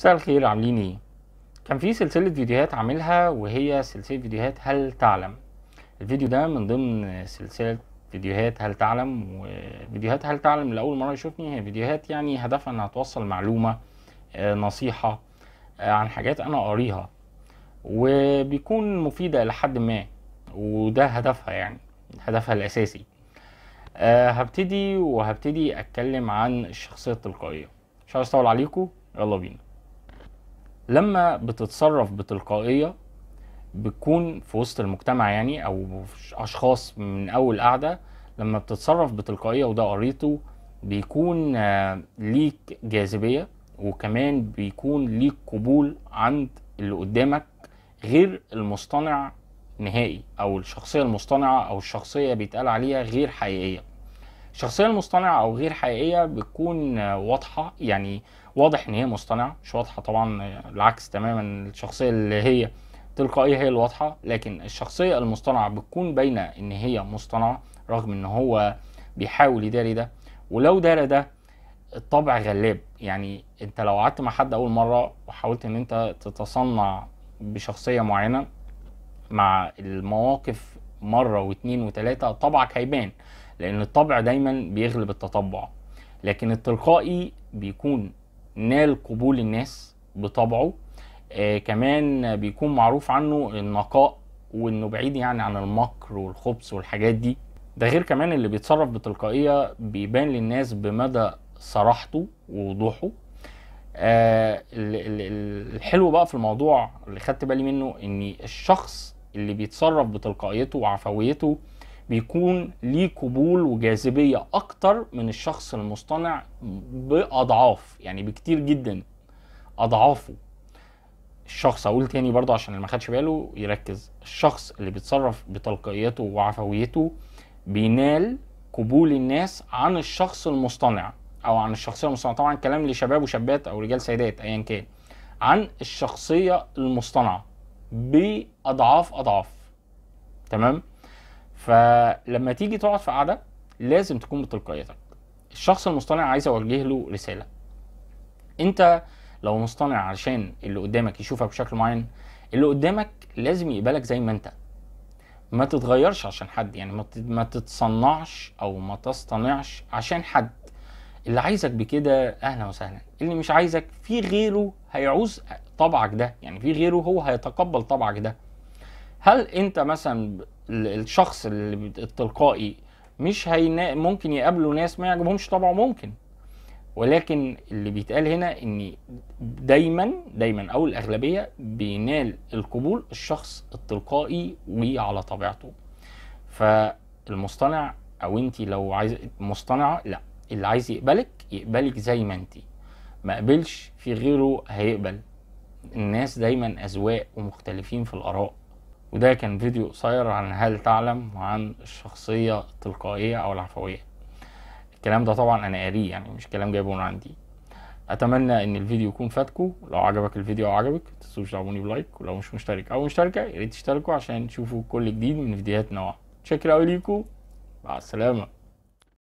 مساء الخير عاملين ايه كان في سلسله فيديوهات عاملها وهي سلسله فيديوهات هل تعلم الفيديو ده من ضمن سلسله فيديوهات هل تعلم وفيديوهات هل تعلم لاول مره يشوفني هي فيديوهات يعني هدفها انها توصل معلومه آه، نصيحه آه، عن حاجات انا قاريها وبيكون مفيده الى حد ما وده هدفها يعني هدفها الاساسي آه، هبتدي وهبتدي اتكلم عن الشخصيه التلقائيه مش عايز اطول عليكم يلا بينا لما بتتصرف بتلقائيه بتكون في وسط المجتمع يعني او اشخاص من اول قعده لما بتتصرف بتلقائيه وده قريته بيكون آه، ليك جاذبيه وكمان بيكون ليك قبول عند اللي قدامك غير المصطنع نهائي او الشخصيه المصطنعه او الشخصيه بيتقال عليها غير حقيقيه الشخصية المصطنعة أو غير حقيقية بتكون واضحة يعني واضح إن هي مصطنعة مش واضحة طبعا العكس تماما الشخصية اللي هي تلقائية هي الواضحة لكن الشخصية المصطنعة بتكون باينة إن هي مصطنعة رغم إن هو بيحاول يداري ده ولو دارى ده الطبع غلاب يعني انت لو قعدت مع حد اول مره وحاولت ان انت تتصنع بشخصيه معينه مع المواقف مره واتنين وتلاته طبعك هيبان لان الطبع دايما بيغلب التطبع لكن التلقائي بيكون نال قبول الناس بطبعه آه كمان بيكون معروف عنه النقاء وانه بعيد يعني عن المكر والخبث والحاجات دي ده غير كمان اللي بيتصرف بتلقائيه بيبان للناس بمدى صراحته ووضوحه آه الحلو بقى في الموضوع اللي خدت بالي منه ان الشخص اللي بيتصرف بتلقائيته وعفويته بيكون ليه قبول وجاذبية أكتر من الشخص المصطنع بأضعاف يعني بكتير جدا أضعافه الشخص أقول تاني برضه عشان اللي ما خدش باله يركز الشخص اللي بيتصرف بتلقائيته وعفويته بينال قبول الناس عن الشخص المصطنع أو عن الشخصية المصطنعة طبعا كلام لشباب وشابات أو رجال سيدات أيا كان عن الشخصية المصطنعة باضعاف اضعاف تمام فلما تيجي تقعد في قعده لازم تكون بتلقائيتك الشخص المصطنع عايز اوجه له رساله انت لو مصطنع علشان اللي قدامك يشوفك بشكل معين اللي قدامك لازم يقبلك زي ما انت ما تتغيرش عشان حد يعني ما تتصنعش او ما تصطنعش عشان حد اللي عايزك بكده اهلا وسهلا اللي مش عايزك في غيره هيعوز طبعك ده يعني في غيره هو هيتقبل طبعك ده هل انت مثلا الشخص التلقائي مش هينا ممكن يقابله ناس ما يعجبهمش طبعه ممكن ولكن اللي بيتقال هنا ان دايما دايما او الاغلبيه بينال القبول الشخص التلقائي وعلى طبيعته فالمصطنع او انت لو عايز مصطنعه لا اللي عايز يقبلك يقبلك زي ما انت ما قبلش في غيره هيقبل الناس دايما أذواق ومختلفين في الآراء وده كان فيديو قصير عن هل تعلم وعن الشخصية التلقائية أو العفوية الكلام ده طبعا أنا قاريه يعني مش كلام جايبه من عندي أتمنى إن الفيديو يكون فاتكو لو عجبك الفيديو أو عجبك متنسوش تعملوني بلايك ولو مش مشترك أو مشتركة ياريت تشتركوا عشان تشوفوا كل جديد من فيديوهاتنا شكرا أوي ليكم مع السلامة